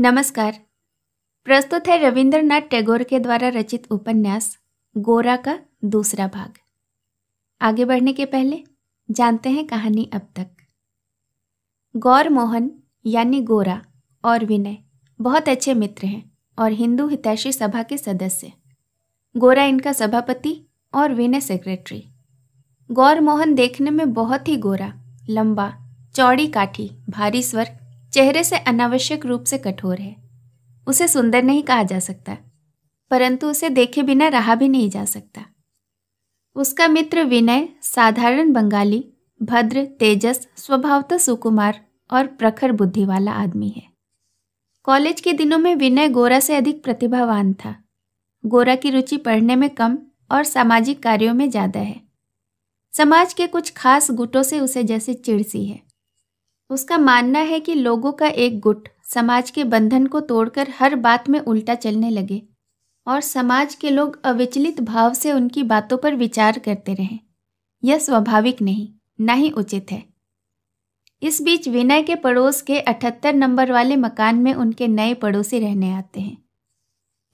नमस्कार प्रस्तुत है रविंद्रनाथ टैगोर के द्वारा रचित उपन्यास गोरा का दूसरा भाग आगे बढ़ने के पहले जानते हैं कहानी अब तक गौर मोहन यानी गोरा और विनय बहुत अच्छे मित्र हैं और हिंदू हितैषी सभा के सदस्य गोरा इनका सभापति और विनय सेक्रेटरी गौर मोहन देखने में बहुत ही गोरा लंबा चौड़ी काठी भारी स्वर चेहरे से अनावश्यक रूप से कठोर है उसे सुंदर नहीं कहा जा सकता परंतु उसे देखे बिना रहा भी नहीं जा सकता उसका मित्र विनय साधारण बंगाली भद्र तेजस स्वभावतः सुकुमार और प्रखर बुद्धि वाला आदमी है कॉलेज के दिनों में विनय गोरा से अधिक प्रतिभावान था गोरा की रुचि पढ़ने में कम और सामाजिक कार्यों में ज़्यादा है समाज के कुछ खास गुटों से उसे जैसे चिड़सी है उसका मानना है कि लोगों का एक गुट समाज के बंधन को तोड़कर हर बात में उल्टा चलने लगे और समाज के लोग अविचलित भाव से उनकी बातों पर विचार करते रहें यह स्वाभाविक नहीं ना ही उचित है इस बीच विनय के पड़ोस के अठहत्तर नंबर वाले मकान में उनके नए पड़ोसी रहने आते हैं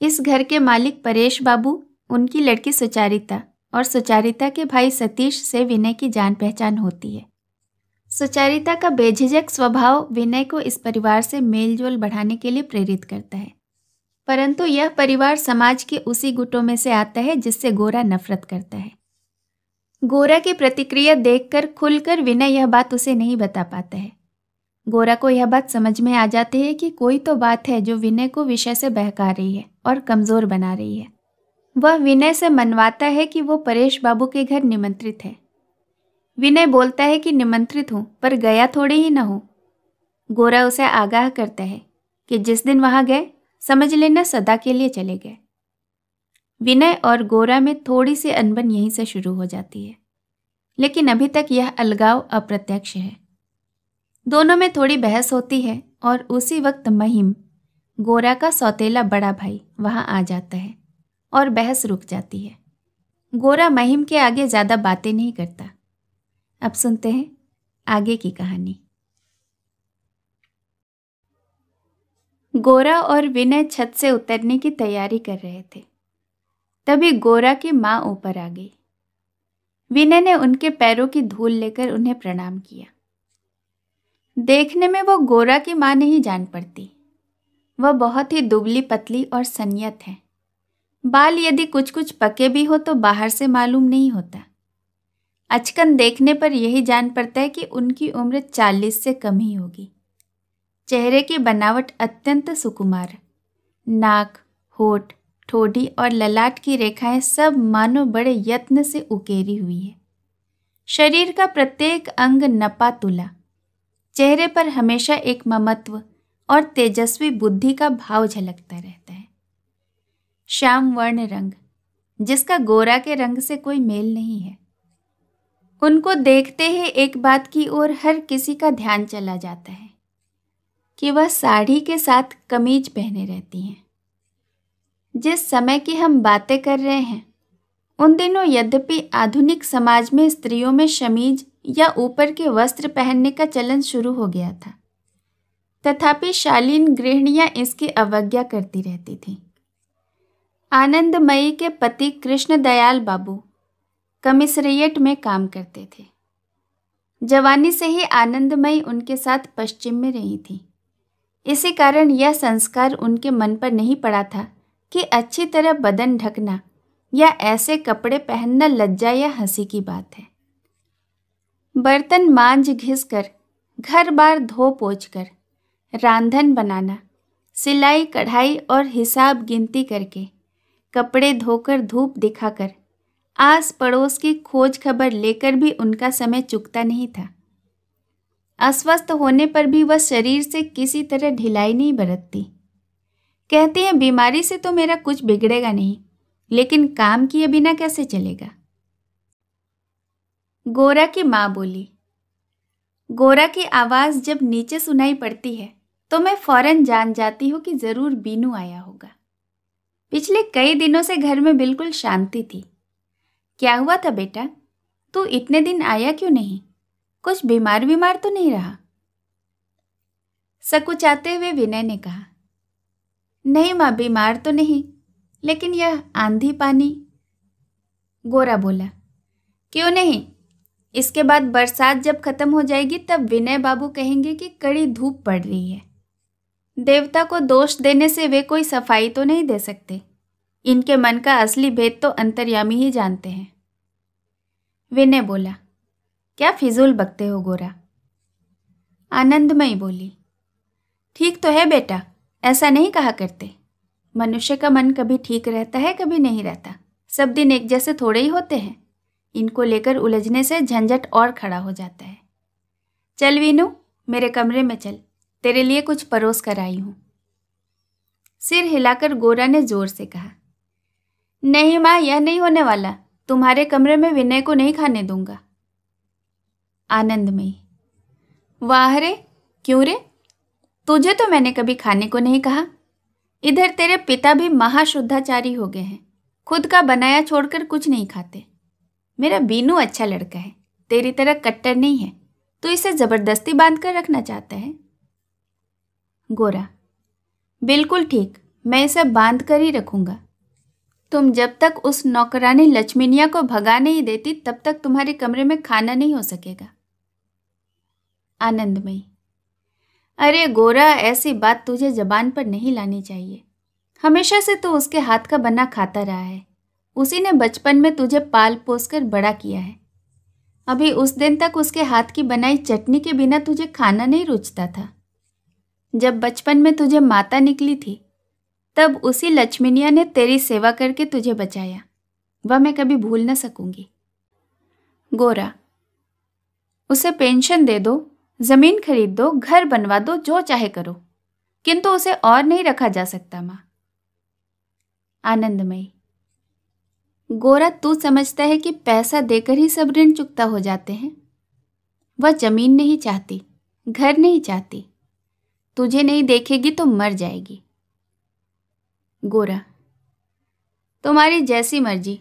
इस घर के मालिक परेश बाबू उनकी लड़की सुचारिता और सुचारिता के भाई सतीश से विनय की जान पहचान होती है सुचारिता का बेझिझक स्वभाव विनय को इस परिवार से मेलजोल बढ़ाने के लिए प्रेरित करता है परंतु यह परिवार समाज के उसी गुटों में से आता है जिससे गोरा नफरत करता है गोरा की प्रतिक्रिया देखकर खुलकर विनय यह बात उसे नहीं बता पाता है गोरा को यह बात समझ में आ जाती है कि कोई तो बात है जो विनय को विषय से बहका रही है और कमज़ोर बना रही है वह विनय से मनवाता है कि वो परेश बाबू के घर निमंत्रित है विनय बोलता है कि निमंत्रित हूँ पर गया थोड़े ही न हूँ गोरा उसे आगाह करता है कि जिस दिन वहाँ गए समझ लेना सदा के लिए चले गए विनय और गोरा में थोड़ी सी अनबन यहीं से शुरू हो जाती है लेकिन अभी तक यह अलगाव अप्रत्यक्ष है दोनों में थोड़ी बहस होती है और उसी वक्त महिम गोरा का सौतेला बड़ा भाई वहाँ आ जाता है और बहस रुक जाती है गोरा महिम के आगे ज़्यादा बातें नहीं करता अब सुनते हैं आगे की कहानी गोरा और विनय छत से उतरने की तैयारी कर रहे थे तभी गोरा की माँ ऊपर आ गई विनय ने उनके पैरों की धूल लेकर उन्हें प्रणाम किया देखने में वो गोरा की माँ नहीं जान पड़ती वह बहुत ही दुबली पतली और संयत है बाल यदि कुछ कुछ पके भी हो तो बाहर से मालूम नहीं होता अचकन देखने पर यही जान पड़ता है कि उनकी उम्र चालीस से कम ही होगी चेहरे की बनावट अत्यंत सुकुमार नाक होठ ठोडी और ललाट की रेखाएं सब मानो बड़े यत्न से उकेरी हुई है शरीर का प्रत्येक अंग नपा तुला चेहरे पर हमेशा एक ममत्व और तेजस्वी बुद्धि का भाव झलकता रहता है श्याम वर्ण रंग जिसका गोरा के रंग से कोई मेल नहीं है उनको देखते ही एक बात की ओर हर किसी का ध्यान चला जाता है कि वह साड़ी के साथ कमीज पहने रहती हैं जिस समय की हम बातें कर रहे हैं उन दिनों यद्यपि आधुनिक समाज में स्त्रियों में शमीज या ऊपर के वस्त्र पहनने का चलन शुरू हो गया था तथापि शालीन गृहणियाँ इसकी अवज्ञा करती रहती थीं आनंदमयी के पति कृष्ण दयाल बाबू कमिश्रियट में काम करते थे जवानी से ही आनंदमयी उनके साथ पश्चिम में रही थी इसी कारण यह संस्कार उनके मन पर नहीं पड़ा था कि अच्छी तरह बदन ढकना या ऐसे कपड़े पहनना लज्जा या हंसी की बात है बर्तन मांझ घिस कर घर बार धो पोछ कर रांधन बनाना सिलाई कढ़ाई और हिसाब गिनती करके कपड़े धोकर धूप दिखाकर आस पड़ोस की खोज खबर लेकर भी उनका समय चुकता नहीं था अस्वस्थ होने पर भी वह शरीर से किसी तरह ढिलाई नहीं बरतती कहती हैं बीमारी से तो मेरा कुछ बिगड़ेगा नहीं लेकिन काम किए बिना कैसे चलेगा गोरा की माँ बोली गोरा की आवाज़ जब नीचे सुनाई पड़ती है तो मैं फौरन जान जाती हूँ कि ज़रूर बीनू आया होगा पिछले कई दिनों से घर में बिल्कुल शांति थी क्या हुआ था बेटा तू इतने दिन आया क्यों नहीं कुछ बीमार बीमार तो नहीं रहा सकुचाते हुए विनय ने कहा नहीं माँ बीमार तो नहीं लेकिन यह आंधी पानी गोरा बोला क्यों नहीं इसके बाद बरसात जब खत्म हो जाएगी तब विनय बाबू कहेंगे कि कड़ी धूप पड़ रही है देवता को दोष देने से वे कोई सफाई तो नहीं दे सकते इनके मन का असली भेद तो अंतर्यामी ही जानते हैं विनय बोला क्या फिजूल बकते हो गोरा आनंदमयी बोली ठीक तो है बेटा ऐसा नहीं कहा करते मनुष्य का मन कभी ठीक रहता है कभी नहीं रहता सब दिन एक जैसे थोड़े ही होते हैं इनको लेकर उलझने से झंझट और खड़ा हो जाता है चल वीनू मेरे कमरे में चल तेरे लिए कुछ परोस कर आई हूँ सिर हिलाकर गोरा ने जोर से कहा नहीं माँ यह नहीं होने वाला तुम्हारे कमरे में विनय को नहीं खाने दूंगा आनंदमयी वाह रे क्यों रे तुझे तो मैंने कभी खाने को नहीं कहा इधर तेरे पिता भी महाशुद्धाचारी हो गए हैं खुद का बनाया छोड़कर कुछ नहीं खाते मेरा बीनू अच्छा लड़का है तेरी तरह कट्टर नहीं है तू इसे ज़बरदस्ती बांध कर रखना चाहता है गोरा बिल्कुल ठीक मैं इसे बांध कर ही रखूंगा तुम जब तक उस नौकरानी लक्ष्मीनिया को भगा नहीं देती तब तक तुम्हारे कमरे में खाना नहीं हो सकेगा आनंदमयी अरे गोरा ऐसी बात तुझे जबान पर नहीं लानी चाहिए हमेशा से तू उसके हाथ का बना खाता रहा है उसी ने बचपन में तुझे पाल पोस कर बड़ा किया है अभी उस दिन तक उसके हाथ की बनाई चटनी के बिना तुझे खाना नहीं रुचता था जब बचपन में तुझे माता निकली थी तब उसी लक्ष्मीनिया ने तेरी सेवा करके तुझे बचाया वह मैं कभी भूल न सकूंगी गोरा उसे पेंशन दे दो जमीन खरीद दो घर बनवा दो जो चाहे करो किंतु उसे और नहीं रखा जा सकता मां आनंदमयी गोरा तू समझता है कि पैसा देकर ही सब ऋण चुकता हो जाते हैं वह जमीन नहीं चाहती घर नहीं चाहती तुझे नहीं देखेगी तो मर जाएगी गोरा तुम्हारी जैसी मर्जी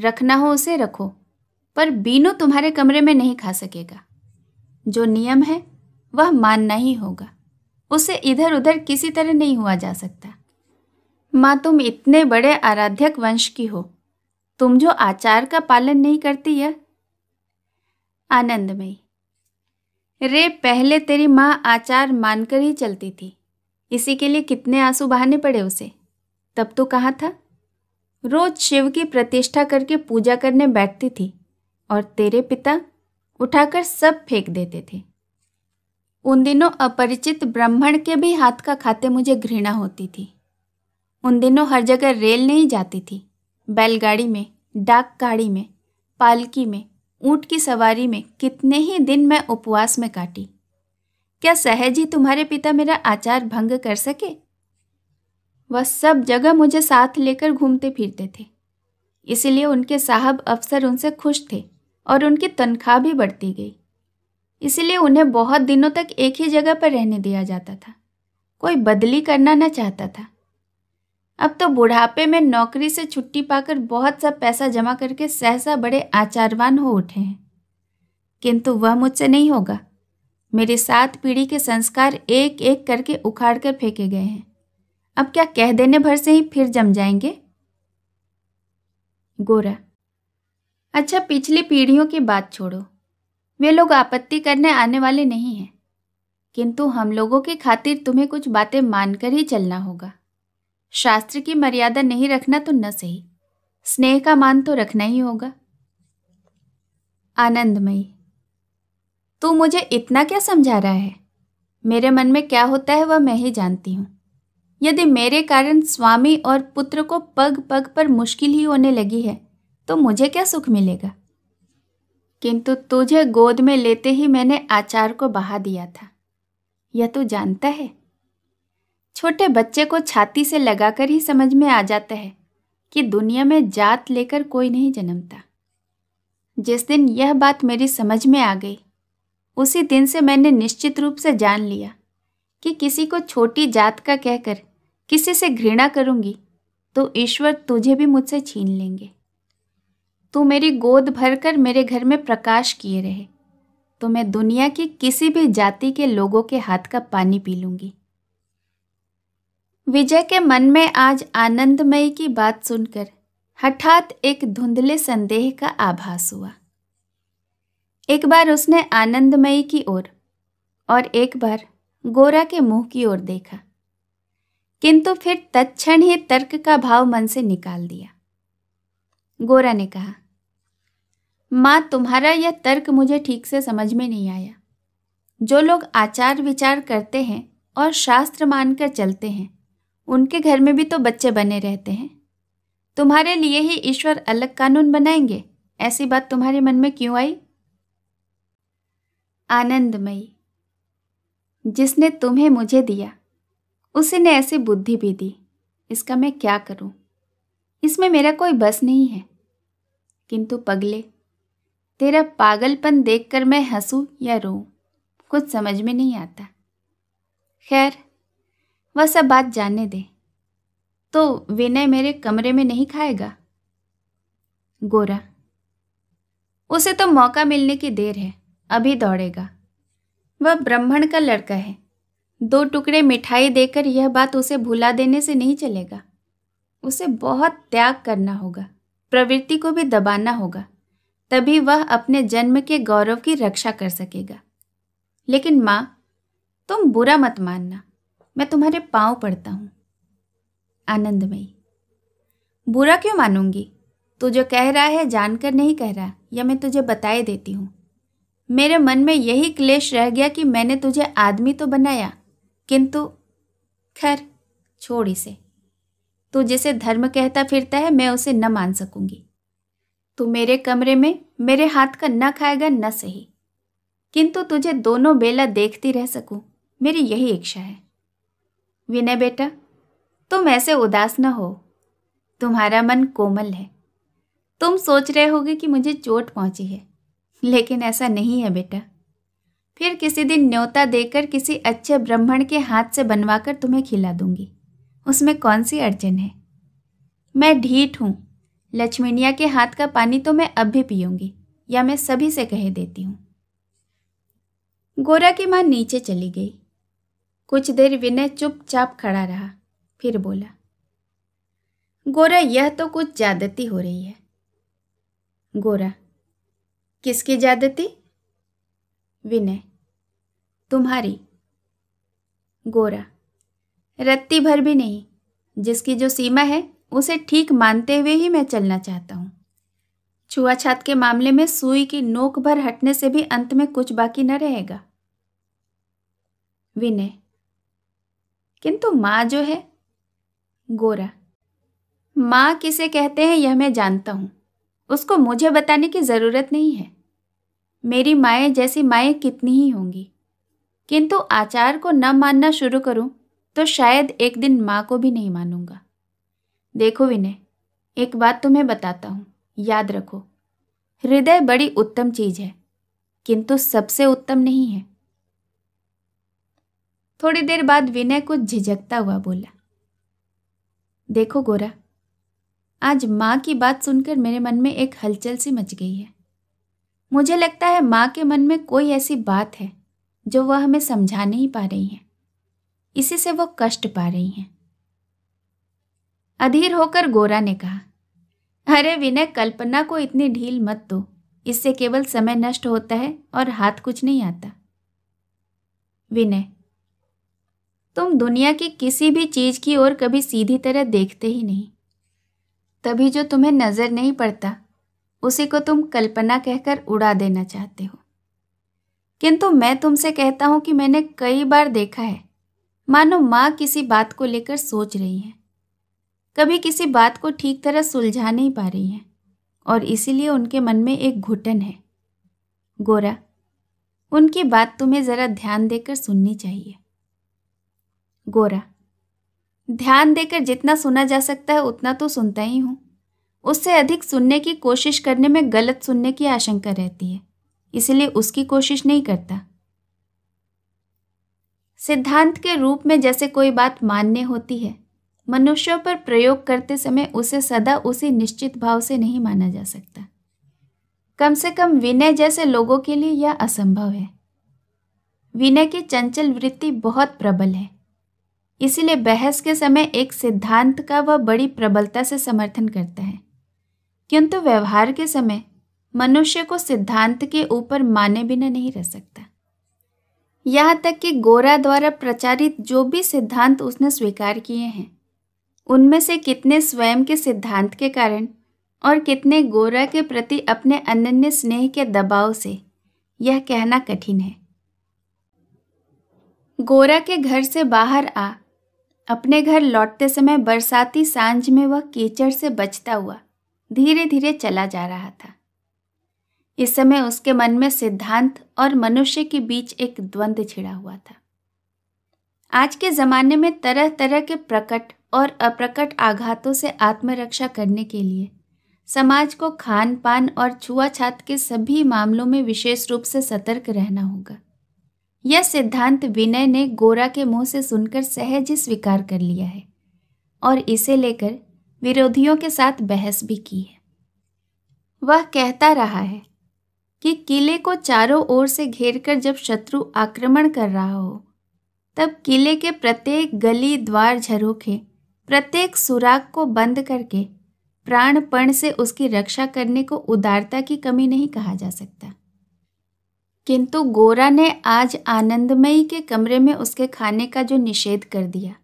रखना हो उसे रखो पर बीनू तुम्हारे कमरे में नहीं खा सकेगा जो नियम है वह मानना ही होगा उसे इधर उधर किसी तरह नहीं हुआ जा सकता माँ तुम इतने बड़े आराध्यक वंश की हो तुम जो आचार का पालन नहीं करती है आनंदमयी रे पहले तेरी माँ आचार मानकर ही चलती थी इसी के लिए कितने आंसू बहाने पड़े उसे तब तो कहा था रोज शिव की प्रतिष्ठा करके पूजा करने बैठती थी और तेरे पिता उठाकर सब फेंक देते थे उन दिनों अपरिचित ब्राह्मण के भी हाथ का खाते मुझे घृणा होती थी उन दिनों हर जगह रेल नहीं जाती थी बैलगाड़ी में डाक गाड़ी में पालकी में ऊँट की सवारी में कितने ही दिन मैं उपवास में काटी क्या सहज ही तुम्हारे पिता मेरा आचार भंग कर सके वह सब जगह मुझे साथ लेकर घूमते फिरते थे इसलिए उनके साहब अफसर उनसे खुश थे और उनकी तनख्वाह भी बढ़ती गई इसलिए उन्हें बहुत दिनों तक एक ही जगह पर रहने दिया जाता था कोई बदली करना न चाहता था अब तो बुढ़ापे में नौकरी से छुट्टी पाकर बहुत सा पैसा जमा करके सहसा बड़े आचारवान हो उठे हैं किंतु वह मुझसे नहीं होगा मेरे सात पीढ़ी के संस्कार एक एक करके उखाड़ कर फेंके गए हैं अब क्या कह देने भर से ही फिर जम जाएंगे गोरा अच्छा पिछली पीढ़ियों की बात छोड़ो वे लोग आपत्ति करने आने वाले नहीं हैं किंतु हम लोगों की खातिर तुम्हें कुछ बातें मानकर ही चलना होगा शास्त्र की मर्यादा नहीं रखना तो न सही स्नेह का मान तो रखना ही होगा आनंदमयी तू मुझे इतना क्या समझा रहा है मेरे मन में क्या होता है वह मैं ही जानती हूँ यदि मेरे कारण स्वामी और पुत्र को पग पग पर मुश्किल ही होने लगी है तो मुझे क्या सुख मिलेगा किंतु तुझे गोद में लेते ही मैंने आचार को बहा दिया था यह तू जानता है छोटे बच्चे को छाती से लगाकर ही समझ में आ जाता है कि दुनिया में जात लेकर कोई नहीं जन्मता जिस दिन यह बात मेरी समझ में आ गई उसी दिन से मैंने निश्चित रूप से जान लिया कि किसी को छोटी जात का कहकर किसी से घृणा करूंगी तो ईश्वर तुझे भी मुझसे छीन लेंगे तू मेरी गोद भरकर मेरे घर में प्रकाश किए रहे तो मैं दुनिया की किसी भी जाति के लोगों के हाथ का पानी पी लूंगी विजय के मन में आज आनंदमयी की बात सुनकर हठात एक धुंधले संदेह का आभास हुआ एक बार उसने आनंदमयी की ओर और, और एक बार गोरा के मुंह की ओर देखा किंतु फिर तत्क्षण ही तर्क का भाव मन से निकाल दिया गोरा ने कहा माँ तुम्हारा यह तर्क मुझे ठीक से समझ में नहीं आया जो लोग आचार विचार करते हैं और शास्त्र मानकर चलते हैं उनके घर में भी तो बच्चे बने रहते हैं तुम्हारे लिए ही ईश्वर अलग कानून बनाएंगे ऐसी बात तुम्हारे मन में क्यों आई आनंदमयी जिसने तुम्हें मुझे दिया उसी ने ऐसी बुद्धि भी दी इसका मैं क्या करूं? इसमें मेरा कोई बस नहीं है किंतु पगले तेरा पागलपन देखकर मैं हंसू या रो कुछ समझ में नहीं आता खैर वह सब बात जानने दे तो विनय मेरे कमरे में नहीं खाएगा गोरा उसे तो मौका मिलने की देर है अभी दौड़ेगा वह ब्राह्मण का लड़का है दो टुकड़े मिठाई देकर यह बात उसे भुला देने से नहीं चलेगा उसे बहुत त्याग करना होगा प्रवृत्ति को भी दबाना होगा तभी वह अपने जन्म के गौरव की रक्षा कर सकेगा लेकिन माँ तुम बुरा मत मानना मैं तुम्हारे पांव पड़ता हूँ आनंदमयी बुरा क्यों मानूंगी तू जो कह रहा है जानकर नहीं कह रहा या मैं तुझे बताए देती हूँ मेरे मन में यही क्लेश रह गया कि मैंने तुझे आदमी तो बनाया किंतु खैर छोड़ इसे तू जिसे धर्म कहता फिरता है मैं उसे न मान सकूंगी तू मेरे कमरे में मेरे हाथ का न खाएगा न सही किंतु तुझे दोनों बेला देखती रह सकूं मेरी यही इच्छा है विनय बेटा तुम ऐसे उदास न हो तुम्हारा मन कोमल है तुम सोच रहे होगे कि मुझे चोट पहुंची है लेकिन ऐसा नहीं है बेटा फिर किसी दिन न्योता देकर किसी अच्छे ब्राह्मण के हाथ से बनवाकर तुम्हें खिला दूंगी उसमें कौन सी अड़चन है मैं ढीठ हूँ लक्ष्मीनिया के हाथ का पानी तो मैं अब भी पीऊंगी या मैं सभी से कह देती हूँ गोरा की माँ नीचे चली गई कुछ देर विनय चुपचाप खड़ा रहा फिर बोला गोरा यह तो कुछ ज्यादती हो रही है गोरा किसकी ज्यादती विनय तुम्हारी गोरा रत्ती भर भी नहीं जिसकी जो सीमा है उसे ठीक मानते हुए ही मैं चलना चाहता हूँ छुआछात के मामले में सुई की नोक भर हटने से भी अंत में कुछ बाकी न रहेगा विनय किंतु माँ जो है गोरा माँ किसे कहते हैं यह मैं जानता हूँ उसको मुझे बताने की ज़रूरत नहीं है मेरी माएँ जैसी माएँ कितनी ही होंगी किंतु आचार को न मानना शुरू करूं तो शायद एक दिन माँ को भी नहीं मानूंगा देखो विनय एक बात तुम्हें तो बताता हूँ याद रखो हृदय बड़ी उत्तम चीज है किंतु सबसे उत्तम नहीं है थोड़ी देर बाद विनय कुछ झिझकता हुआ बोला देखो गोरा आज माँ की बात सुनकर मेरे मन में एक हलचल सी मच गई है मुझे लगता है माँ के मन में कोई ऐसी बात है जो वह हमें समझा नहीं पा रही हैं इसी से वो कष्ट पा रही हैं अधीर होकर गोरा ने कहा अरे विनय कल्पना को इतनी ढील मत दो इससे केवल समय नष्ट होता है और हाथ कुछ नहीं आता विनय तुम दुनिया की किसी भी चीज की ओर कभी सीधी तरह देखते ही नहीं तभी जो तुम्हें नजर नहीं पड़ता उसी को तुम कल्पना कहकर उड़ा देना चाहते हो किंतु मैं तुमसे कहता हूं कि मैंने कई बार देखा है मानो माँ किसी बात को लेकर सोच रही है कभी किसी बात को ठीक तरह सुलझा नहीं पा रही है और इसीलिए उनके मन में एक घुटन है गोरा उनकी बात तुम्हें ज़रा ध्यान देकर सुननी चाहिए गोरा ध्यान देकर जितना सुना जा सकता है उतना तो सुनता ही हूँ उससे अधिक सुनने की कोशिश करने में गलत सुनने की आशंका रहती है इसलिए उसकी कोशिश नहीं करता सिद्धांत के रूप में जैसे कोई बात मान्य होती है मनुष्यों पर प्रयोग करते समय उसे सदा उसी निश्चित भाव से नहीं माना जा सकता कम से कम विनय जैसे लोगों के लिए यह असंभव है विनय की चंचल वृत्ति बहुत प्रबल है इसलिए बहस के समय एक सिद्धांत का वह बड़ी प्रबलता से समर्थन करता है किंतु व्यवहार के समय मनुष्य को सिद्धांत के ऊपर माने बिना नहीं रह सकता यहाँ तक कि गोरा द्वारा प्रचारित जो भी सिद्धांत उसने स्वीकार किए हैं उनमें से कितने स्वयं के सिद्धांत के कारण और कितने गोरा के प्रति अपने अनन्य स्नेह के दबाव से यह कहना कठिन है गोरा के घर से बाहर आ अपने घर लौटते समय बरसाती सांझ में वह कीचड़ से बचता हुआ धीरे धीरे चला जा रहा था इस समय उसके मन में सिद्धांत और मनुष्य के बीच एक द्वंद्व छिड़ा हुआ था आज के ज़माने में तरह तरह के प्रकट और अप्रकट आघातों से आत्मरक्षा करने के लिए समाज को खान पान और छुआछात के सभी मामलों में विशेष रूप से सतर्क रहना होगा यह सिद्धांत विनय ने गोरा के मुंह से सुनकर सहज ही स्वीकार कर लिया है और इसे लेकर विरोधियों के साथ बहस भी की है वह कहता रहा है कि किले को चारों ओर से घेरकर जब शत्रु आक्रमण कर रहा हो तब किले के प्रत्येक गली द्वार झरोखे प्रत्येक सुराग को बंद करके प्राणपण से उसकी रक्षा करने को उदारता की कमी नहीं कहा जा सकता किंतु गोरा ने आज आनंदमयी के कमरे में उसके खाने का जो निषेध कर दिया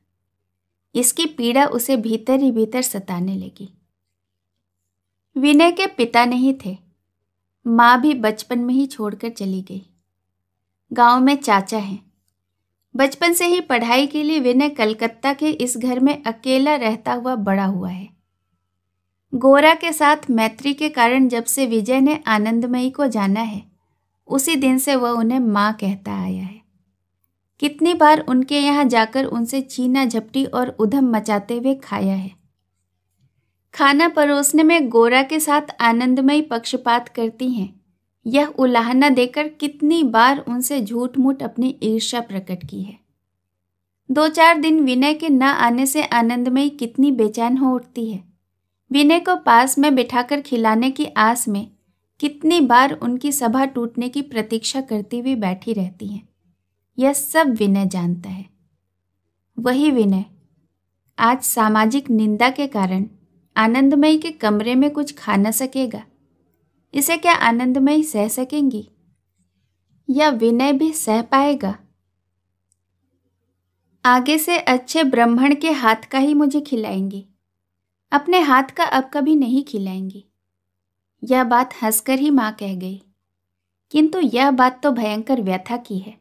इसकी पीड़ा उसे भीतर ही भीतर सताने लगी विनय के पिता नहीं थे माँ भी बचपन में ही छोड़कर चली गई गांव में चाचा हैं बचपन से ही पढ़ाई के लिए विनय कलकत्ता के इस घर में अकेला रहता हुआ बड़ा हुआ है गोरा के साथ मैत्री के कारण जब से विजय ने आनंदमयी को जाना है उसी दिन से वह उन्हें माँ कहता आया है कितनी बार उनके यहाँ जाकर उनसे चीना झपटी और उधम मचाते हुए खाया है खाना परोसने में गोरा के साथ आनंदमयी पक्षपात करती हैं यह उलाहना देकर कितनी बार उनसे झूठ मूठ अपनी ईर्ष्या प्रकट की है दो चार दिन विनय के न आने से आनंदमयी कितनी बेचैन हो उठती है विनय को पास में बिठाकर खिलाने की आस में कितनी बार उनकी सभा टूटने की प्रतीक्षा करती हुई बैठी रहती है यह सब विनय जानता है वही विनय आज सामाजिक निंदा के कारण आनंदमयी के कमरे में कुछ खा न सकेगा इसे क्या आनंदमयी सह सकेंगी या विनय भी सह पाएगा आगे से अच्छे ब्राह्मण के हाथ का ही मुझे खिलाएंगी अपने हाथ का अब कभी नहीं खिलाएंगी यह बात हंसकर ही माँ कह गई किंतु यह बात तो भयंकर व्यथा की है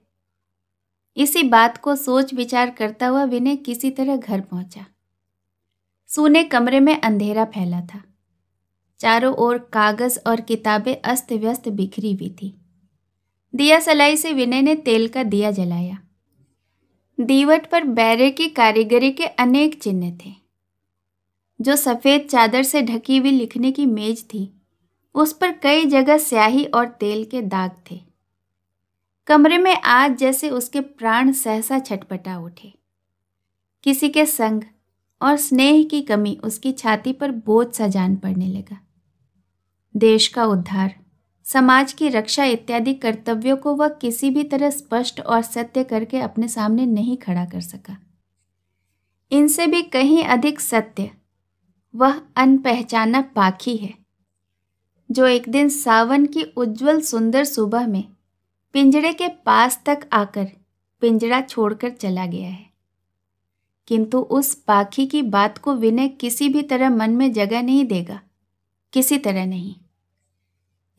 इसी बात को सोच विचार करता हुआ विनय किसी तरह घर पहुंचा सूने कमरे में अंधेरा फैला था चारों ओर कागज और किताबें अस्त व्यस्त बिखरी हुई थी दिया सलाई से विनय ने तेल का दिया जलाया दीवट पर बैरे की कारीगरी के अनेक चिन्ह थे जो सफ़ेद चादर से ढकी हुई लिखने की मेज थी उस पर कई जगह स्याही और तेल के दाग थे कमरे में आज जैसे उसके प्राण सहसा छटपटा उठे किसी के संग और स्नेह की कमी उसकी छाती पर बोझ सा जान पड़ने लगा देश का उद्धार समाज की रक्षा इत्यादि कर्तव्यों को वह किसी भी तरह स्पष्ट और सत्य करके अपने सामने नहीं खड़ा कर सका इनसे भी कहीं अधिक सत्य वह अनपहचाना पाखी है जो एक दिन सावन की उज्जवल सुंदर सुबह में पिंजड़े के पास तक आकर पिंजड़ा छोड़कर चला गया है किंतु उस पाखी की बात को विनय किसी भी तरह मन में जगह नहीं देगा किसी तरह नहीं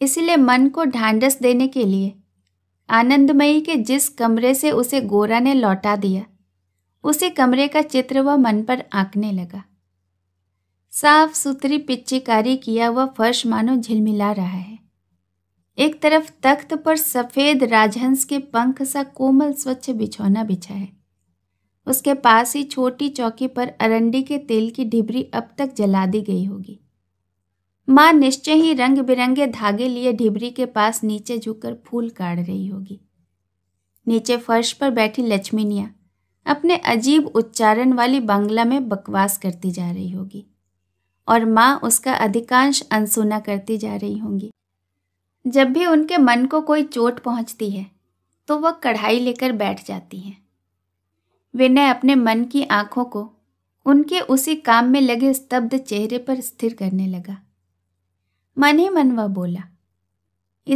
इसलिए मन को ढांढस देने के लिए आनंदमयी के जिस कमरे से उसे गोरा ने लौटा दिया उसी कमरे का चित्र वह मन पर आंकने लगा साफ सुथरी पिच्चीकारी किया हुआ फर्श मानो झिलमिला रहा है एक तरफ तख्त पर सफेद राजहंस के पंख सा कोमल स्वच्छ बिछौना बिछा है उसके पास ही छोटी चौकी पर अरंडी के तेल की ढिबरी अब तक जला दी गई होगी माँ निश्चय ही रंग बिरंगे धागे लिए ढिबरी के पास नीचे झुककर फूल काट रही होगी नीचे फर्श पर बैठी लक्ष्मीनिया अपने अजीब उच्चारण वाली बंगला में बकवास करती जा रही होगी और माँ उसका अधिकांश अनसुना करती जा रही होंगी जब भी उनके मन को कोई चोट पहुँचती है तो वह कढ़ाई लेकर बैठ जाती हैं विनय अपने मन की आंखों को उनके उसी काम में लगे स्तब्ध चेहरे पर स्थिर करने लगा मन ही मन वह बोला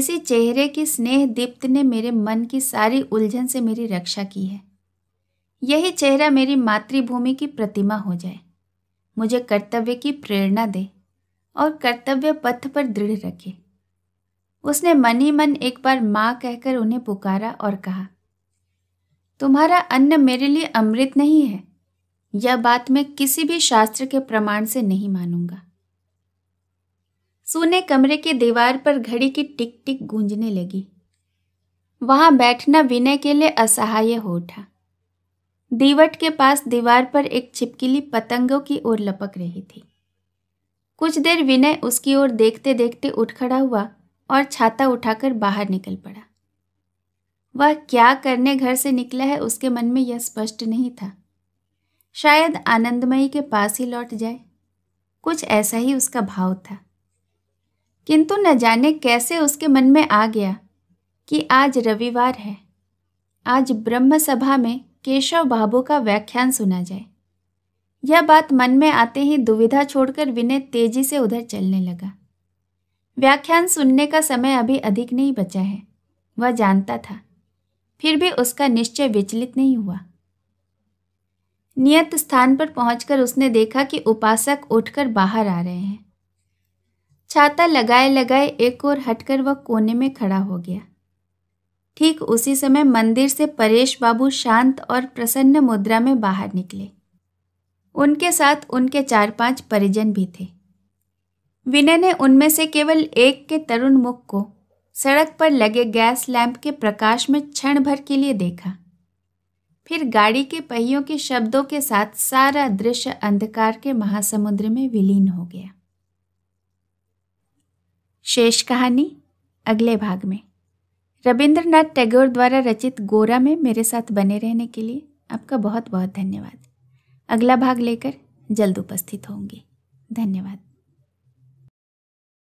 इसी चेहरे की स्नेह दीप्त ने मेरे मन की सारी उलझन से मेरी रक्षा की है यही चेहरा मेरी मातृभूमि की प्रतिमा हो जाए मुझे कर्तव्य की प्रेरणा दे और कर्तव्य पथ पर दृढ़ रखे उसने मन ही मन एक बार माँ कहकर उन्हें पुकारा और कहा तुम्हारा अन्न मेरे लिए अमृत नहीं है यह बात मैं किसी भी शास्त्र के प्रमाण से नहीं मानूंगा सूने कमरे की दीवार पर घड़ी की टिक टिक गूंजने लगी वहां बैठना विनय के लिए असहाय हो उठा दीवट के पास दीवार पर एक छिपकीली पतंगों की ओर लपक रही थी कुछ देर विनय उसकी ओर देखते देखते उठ खड़ा हुआ और छाता उठाकर बाहर निकल पड़ा वह क्या करने घर से निकला है उसके मन में यह स्पष्ट नहीं था शायद आनंदमयी के पास ही लौट जाए कुछ ऐसा ही उसका भाव था किंतु न जाने कैसे उसके मन में आ गया कि आज रविवार है आज ब्रह्म सभा में केशव बाबू का व्याख्यान सुना जाए यह बात मन में आते ही दुविधा छोड़कर विनय तेजी से उधर चलने लगा व्याख्यान सुनने का समय अभी अधिक नहीं बचा है वह जानता था फिर भी उसका निश्चय विचलित नहीं हुआ नियत स्थान पर पहुंचकर उसने देखा कि उपासक उठकर बाहर आ रहे हैं छाता लगाए लगाए एक और हटकर वह कोने में खड़ा हो गया ठीक उसी समय मंदिर से परेश बाबू शांत और प्रसन्न मुद्रा में बाहर निकले उनके साथ उनके चार पांच परिजन भी थे विनय ने उनमें से केवल एक के तरुण मुख को सड़क पर लगे गैस लैंप के प्रकाश में क्षण भर के लिए देखा फिर गाड़ी के पहियों के शब्दों के साथ सारा दृश्य अंधकार के महासमुद्र में विलीन हो गया शेष कहानी अगले भाग में रविंद्रनाथ टैगोर द्वारा रचित गोरा में मेरे साथ बने रहने के लिए आपका बहुत बहुत धन्यवाद अगला भाग लेकर जल्द उपस्थित होंगे धन्यवाद